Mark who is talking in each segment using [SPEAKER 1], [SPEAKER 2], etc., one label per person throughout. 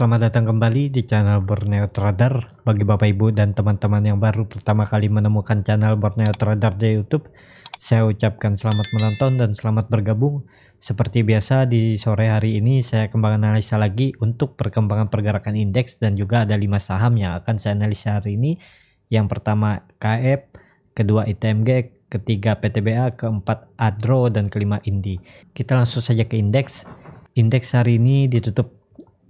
[SPEAKER 1] Selamat datang kembali di channel Borneo Trader. Bagi Bapak Ibu dan teman-teman yang baru pertama kali menemukan channel Borneo Trader di YouTube, saya ucapkan selamat menonton dan selamat bergabung. Seperti biasa di sore hari ini saya kembang analisa lagi untuk perkembangan pergerakan indeks dan juga ada 5 saham yang akan saya analisa hari ini. Yang pertama KF, e kedua ITMG, ketiga PTBA, keempat ADRO dan kelima INDI. Kita langsung saja ke indeks. Indeks hari ini ditutup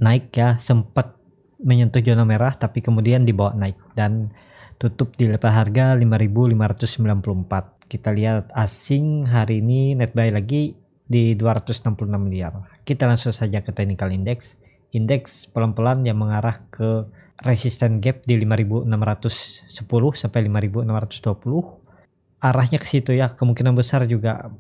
[SPEAKER 1] naik ya sempat menyentuh zona merah tapi kemudian dibawa naik dan tutup di level harga 5.594 kita lihat asing hari ini net buy lagi di 266 miliar kita langsung saja ke technical index Index pelan-pelan yang mengarah ke resisten gap di 5610 sampai 5620 arahnya ke situ ya kemungkinan besar juga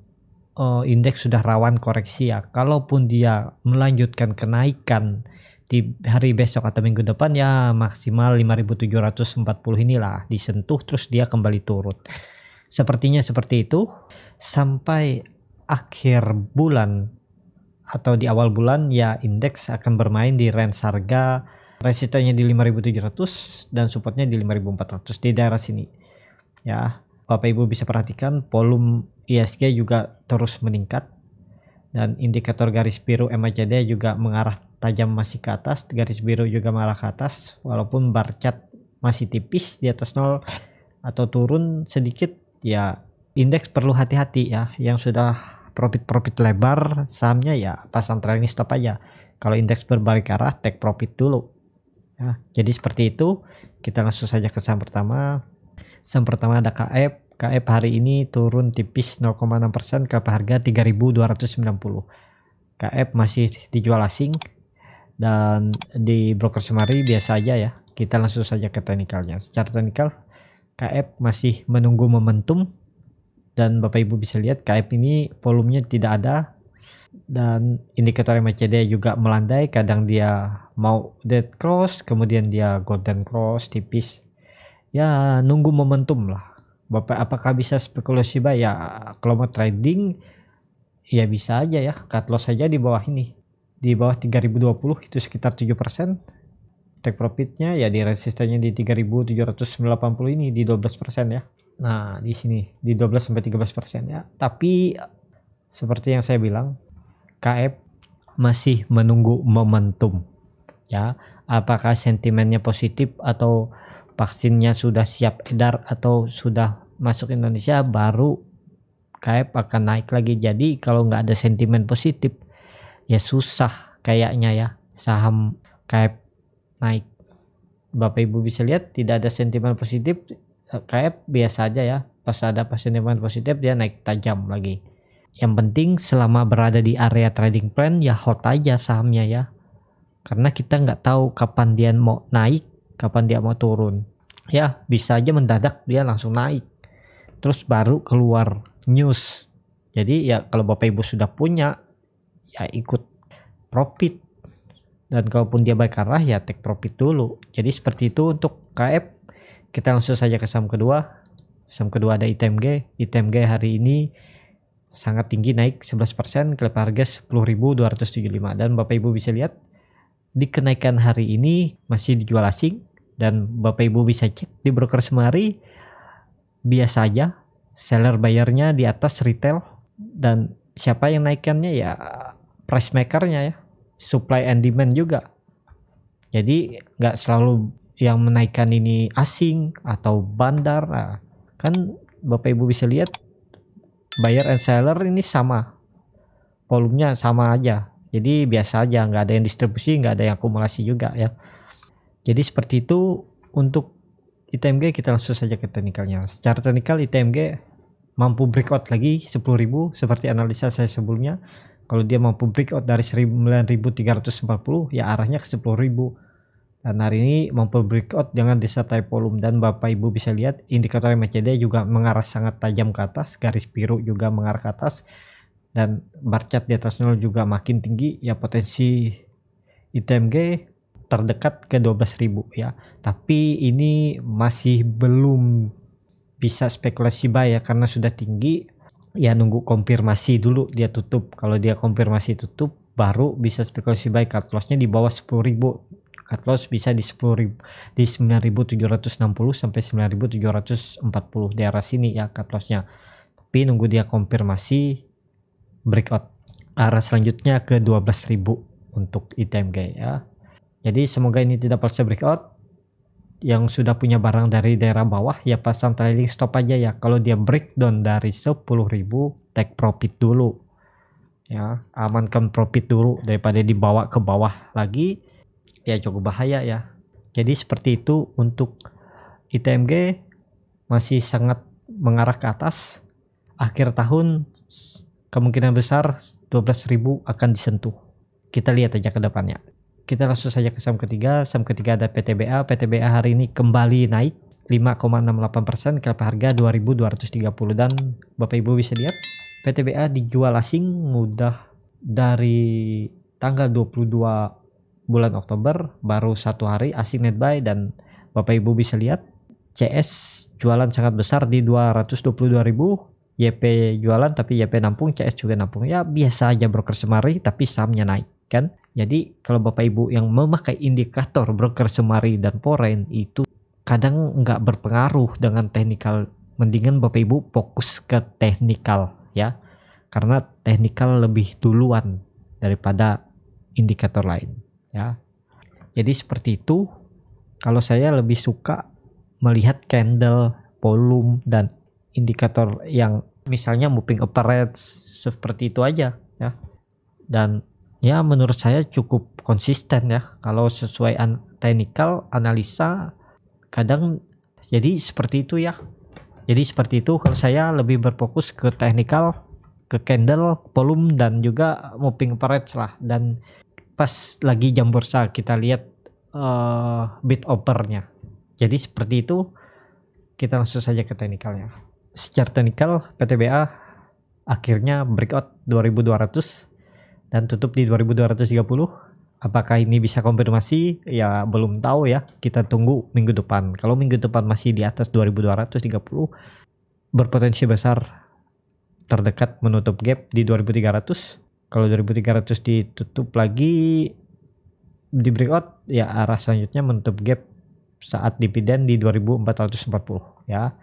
[SPEAKER 1] uh, eh, indeks sudah rawan koreksi ya kalaupun dia melanjutkan kenaikan di hari besok atau minggu depan ya maksimal 5740 inilah disentuh terus dia kembali turun. Sepertinya seperti itu sampai akhir bulan atau di awal bulan ya indeks akan bermain di range harga resistennya di 5700 dan supportnya di 5400 di daerah sini. Ya, Bapak Ibu bisa perhatikan volume ISG juga terus meningkat dan indikator garis biru MACD juga mengarah tajam masih ke atas, garis biru juga malah ke atas, walaupun bar chart masih tipis di atas nol atau turun sedikit, ya indeks perlu hati-hati ya, yang sudah profit-profit lebar sahamnya ya pasang trailing stop aja. Kalau indeks berbalik arah, take profit dulu. Ya, jadi seperti itu, kita langsung saja ke saham pertama. Saham pertama ada KF, e KF e hari ini turun tipis 0,6% ke harga 3.290. KF e masih dijual asing dan di broker semari biasa aja ya kita langsung saja ke teknikalnya secara teknikal KF masih menunggu momentum dan Bapak Ibu bisa lihat KF ini volumenya tidak ada dan indikator MACD juga melandai kadang dia mau dead cross kemudian dia golden cross tipis ya nunggu momentum lah Bapak apakah bisa spekulasi buy ya kalau mau trading ya bisa aja ya cut loss saja di bawah ini di bawah 3020 itu sekitar 7 persen take profitnya ya di resistennya di 3780 ini di 12 persen ya nah di sini di 12 sampai 13 persen ya tapi seperti yang saya bilang KF masih menunggu momentum ya apakah sentimennya positif atau vaksinnya sudah siap edar atau sudah masuk Indonesia baru KF akan naik lagi jadi kalau nggak ada sentimen positif ya susah kayaknya ya saham KF e naik. Bapak Ibu bisa lihat tidak ada sentimen positif eh, KF e biasa aja ya. Pas ada sentimen positif dia naik tajam lagi. Yang penting selama berada di area trading plan ya hot aja sahamnya ya. Karena kita nggak tahu kapan dia mau naik, kapan dia mau turun. Ya bisa aja mendadak dia langsung naik. Terus baru keluar news. Jadi ya kalau Bapak Ibu sudah punya ya ikut profit dan kalaupun dia arah ya take profit dulu jadi seperti itu untuk KF kita langsung saja ke saham kedua saham kedua ada ITMG ITMG hari ini sangat tinggi naik 11% ke harga 10.275 dan Bapak Ibu bisa lihat di kenaikan hari ini masih dijual asing dan Bapak Ibu bisa cek di broker semari biasa aja seller bayarnya di atas retail dan siapa yang naikannya ya price makernya ya supply and demand juga jadi nggak selalu yang menaikkan ini asing atau bandar nah, kan bapak ibu bisa lihat buyer and seller ini sama volumenya sama aja jadi biasa aja nggak ada yang distribusi nggak ada yang akumulasi juga ya jadi seperti itu untuk ITMG kita langsung saja ke teknikalnya secara teknikal ITMG mampu breakout lagi 10.000 seperti analisa saya sebelumnya kalau dia mampu breakout dari 9.340 ya arahnya ke 10.000. Dan hari ini mampu breakout jangan disertai volume dan Bapak Ibu bisa lihat indikator MACD juga mengarah sangat tajam ke atas, garis biru juga mengarah ke atas dan bar chart di atas nol juga makin tinggi ya potensi ITMG terdekat ke 12.000 ya. Tapi ini masih belum bisa spekulasi buy ya karena sudah tinggi ya nunggu konfirmasi dulu dia tutup. Kalau dia konfirmasi tutup baru bisa spekulasi baik cut lossnya di bawah 10.000 cut loss bisa di ribu, di 9.760 sampai 9.740 daerah sini ya cut lossnya tapi nunggu dia konfirmasi breakout arah selanjutnya ke 12.000 untuk ITMG e ya jadi semoga ini tidak palsu breakout yang sudah punya barang dari daerah bawah ya pasang trailing stop aja ya kalau dia breakdown dari 10.000 take profit dulu ya amankan profit dulu daripada dibawa ke bawah lagi ya cukup bahaya ya jadi seperti itu untuk ITMG masih sangat mengarah ke atas akhir tahun kemungkinan besar 12.000 akan disentuh kita lihat aja ke depannya kita langsung saja ke saham ketiga. Saham ketiga ada PTBA. PTBA hari ini kembali naik 5,68% ke harga 2230 dan Bapak Ibu bisa lihat PTBA dijual asing mudah dari tanggal 22 bulan Oktober baru satu hari asing net buy dan Bapak Ibu bisa lihat CS jualan sangat besar di 222.000 YP jualan tapi YP nampung CS juga nampung ya biasa aja broker semari tapi sahamnya naik kan jadi kalau Bapak Ibu yang memakai indikator broker semari dan foreign itu kadang nggak berpengaruh dengan teknikal. Mendingan Bapak Ibu fokus ke teknikal ya. Karena teknikal lebih duluan daripada indikator lain ya. Jadi seperti itu kalau saya lebih suka melihat candle, volume dan indikator yang misalnya moving average seperti itu aja ya. Dan ya menurut saya cukup konsisten ya kalau sesuai an teknikal analisa kadang jadi seperti itu ya jadi seperti itu kalau saya lebih berfokus ke teknikal ke candle volume dan juga moving average lah dan pas lagi jam bursa kita lihat uh, opernya jadi seperti itu kita langsung saja ke teknikalnya secara teknikal PTBA akhirnya breakout 2200 dan tutup di 2230. Apakah ini bisa konfirmasi? Ya belum tahu ya. Kita tunggu minggu depan. Kalau minggu depan masih di atas 2230 berpotensi besar terdekat menutup gap di 2300. Kalau 2300 ditutup lagi di breakout ya arah selanjutnya menutup gap saat dividen di 2440 ya.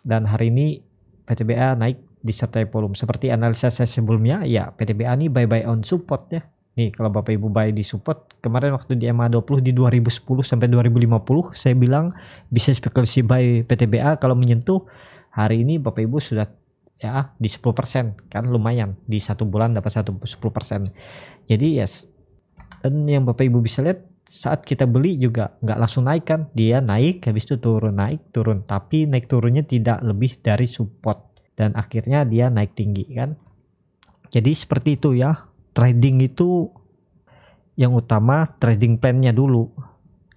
[SPEAKER 1] Dan hari ini PTBA naik disertai volume. Seperti analisa saya sebelumnya, ya PTBA ini buy-buy on support ya. Nih kalau Bapak Ibu buy di support, kemarin waktu di EMA 20 di 2010 sampai 2050, saya bilang bisa spekulasi buy PTBA kalau menyentuh hari ini Bapak Ibu sudah ya di 10% kan lumayan di satu bulan dapat satu 10%. Jadi yes dan yang Bapak Ibu bisa lihat saat kita beli juga nggak langsung naik kan dia naik habis itu turun naik turun tapi naik turunnya tidak lebih dari support dan akhirnya dia naik tinggi kan. Jadi seperti itu ya. Trading itu yang utama trading plan-nya dulu.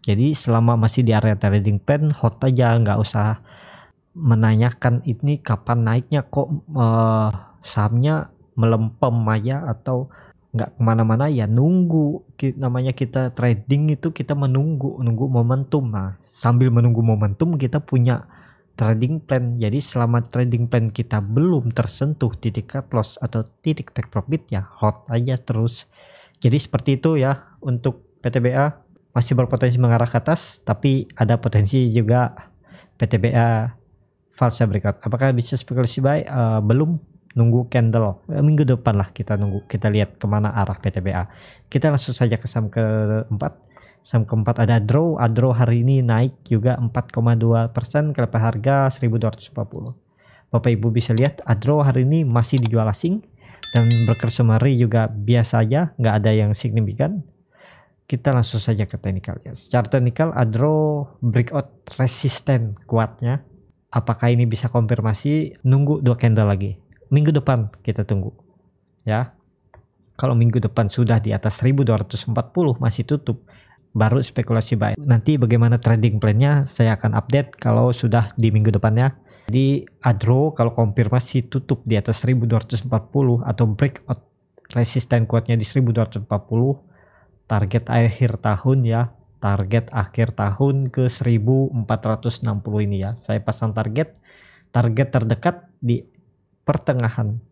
[SPEAKER 1] Jadi selama masih di area trading plan hot aja nggak usah menanyakan ini kapan naiknya kok eh, sahamnya melempem aja atau nggak kemana-mana ya nunggu namanya kita trading itu kita menunggu nunggu momentum nah sambil menunggu momentum kita punya trading plan. Jadi selama trading plan kita belum tersentuh titik cut loss atau titik take profit ya hot aja terus. Jadi seperti itu ya untuk PTBA masih berpotensi mengarah ke atas tapi ada potensi juga PTBA falsa breakout. Apakah bisa spekulasi baik? Uh, belum nunggu candle eh, minggu depan lah kita nunggu kita lihat kemana arah PTBA kita langsung saja ke saham keempat Saham keempat ada Adro. Adro ah, hari ini naik juga 4,2 persen ke harga 1240. Bapak Ibu bisa lihat Adro ah, hari ini masih dijual asing dan berkersumari juga biasa aja, nggak ada yang signifikan. Kita langsung saja ke teknikalnya. Secara teknikal Adro ah, breakout resisten kuatnya. Apakah ini bisa konfirmasi? Nunggu dua candle lagi. Minggu depan kita tunggu. Ya. Kalau minggu depan sudah di atas 1240 masih tutup, baru spekulasi baik. Nanti bagaimana trading plannya saya akan update kalau sudah di minggu depannya. Jadi ADRO kalau konfirmasi tutup di atas 1240 atau breakout resisten kuatnya di 1240 target akhir tahun ya target akhir tahun ke 1460 ini ya saya pasang target target terdekat di pertengahan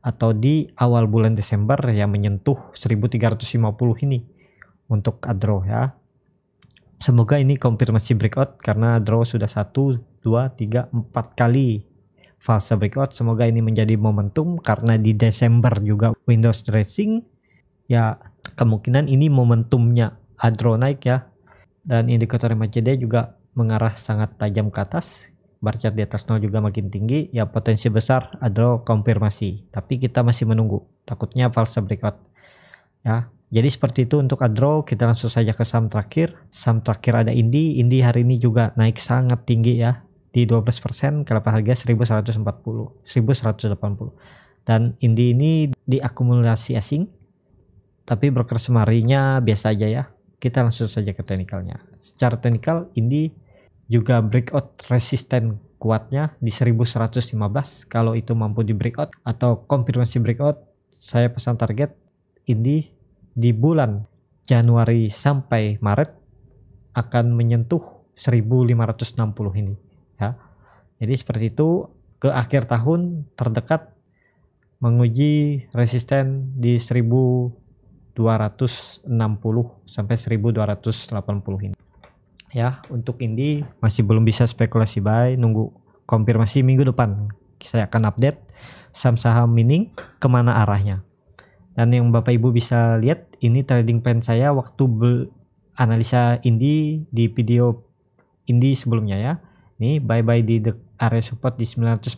[SPEAKER 1] atau di awal bulan Desember yang menyentuh 1350 ini untuk Adro ya. Semoga ini konfirmasi breakout karena draw sudah 1, 2, 3, 4 kali fase breakout. Semoga ini menjadi momentum karena di Desember juga Windows dressing. Ya kemungkinan ini momentumnya Adro naik ya. Dan indikator MACD juga mengarah sangat tajam ke atas. Bar chart di atas nol juga makin tinggi. Ya potensi besar Adro konfirmasi. Tapi kita masih menunggu. Takutnya false breakout. Ya, jadi seperti itu untuk adro kita langsung saja ke saham terakhir. Saham terakhir ada Indi. Indi hari ini juga naik sangat tinggi ya di 12% persen. kelapa harga 1140 1180 dan Indi ini diakumulasi asing tapi broker semarinya biasa aja ya kita langsung saja ke teknikalnya secara teknikal Indi juga breakout resisten kuatnya di 1115 kalau itu mampu di breakout atau konfirmasi breakout saya pesan target Indi di bulan Januari sampai Maret akan menyentuh 1560 ini ya. Jadi seperti itu ke akhir tahun terdekat menguji resisten di 1260 sampai 1280 ini. Ya, untuk Indi masih belum bisa spekulasi baik, nunggu konfirmasi minggu depan. Saya akan update saham-saham mining kemana arahnya. Dan yang Bapak Ibu bisa lihat ini trading pen saya waktu analisa indi di video indi sebelumnya ya. Ini bye bye di area support di 940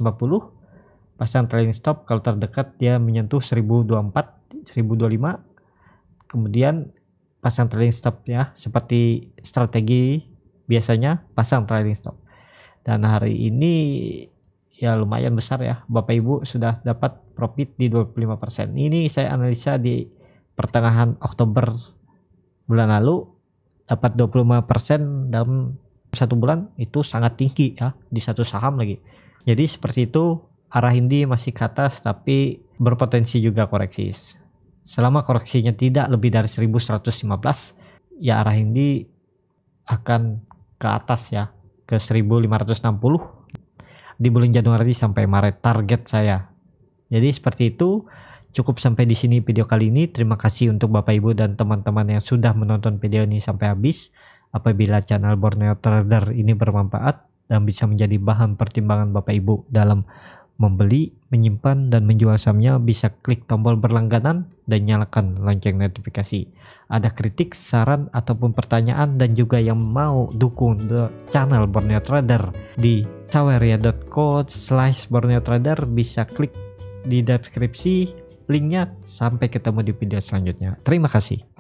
[SPEAKER 1] pasang trading stop kalau terdekat dia menyentuh 1024 1025 kemudian pasang trading stop ya seperti strategi biasanya pasang trading stop dan hari ini ya lumayan besar ya Bapak Ibu sudah dapat profit di 25%. Ini saya analisa di pertengahan Oktober bulan lalu dapat 25% dalam satu bulan itu sangat tinggi ya di satu saham lagi. Jadi seperti itu arah Hindi masih ke atas tapi berpotensi juga koreksi. Selama koreksinya tidak lebih dari 1115 ya arah Hindi akan ke atas ya ke 1560 di bulan Januari sampai Maret target saya jadi seperti itu, cukup sampai di sini video kali ini. Terima kasih untuk Bapak Ibu dan teman-teman yang sudah menonton video ini sampai habis. Apabila channel Borneo Trader ini bermanfaat dan bisa menjadi bahan pertimbangan Bapak Ibu dalam membeli, menyimpan, dan menjual sahamnya bisa klik tombol berlangganan dan nyalakan lonceng notifikasi. Ada kritik, saran, ataupun pertanyaan dan juga yang mau dukung channel Borneo Trader di saweria.co slash Borneo Trader bisa klik di deskripsi linknya. Sampai ketemu di video selanjutnya. Terima kasih.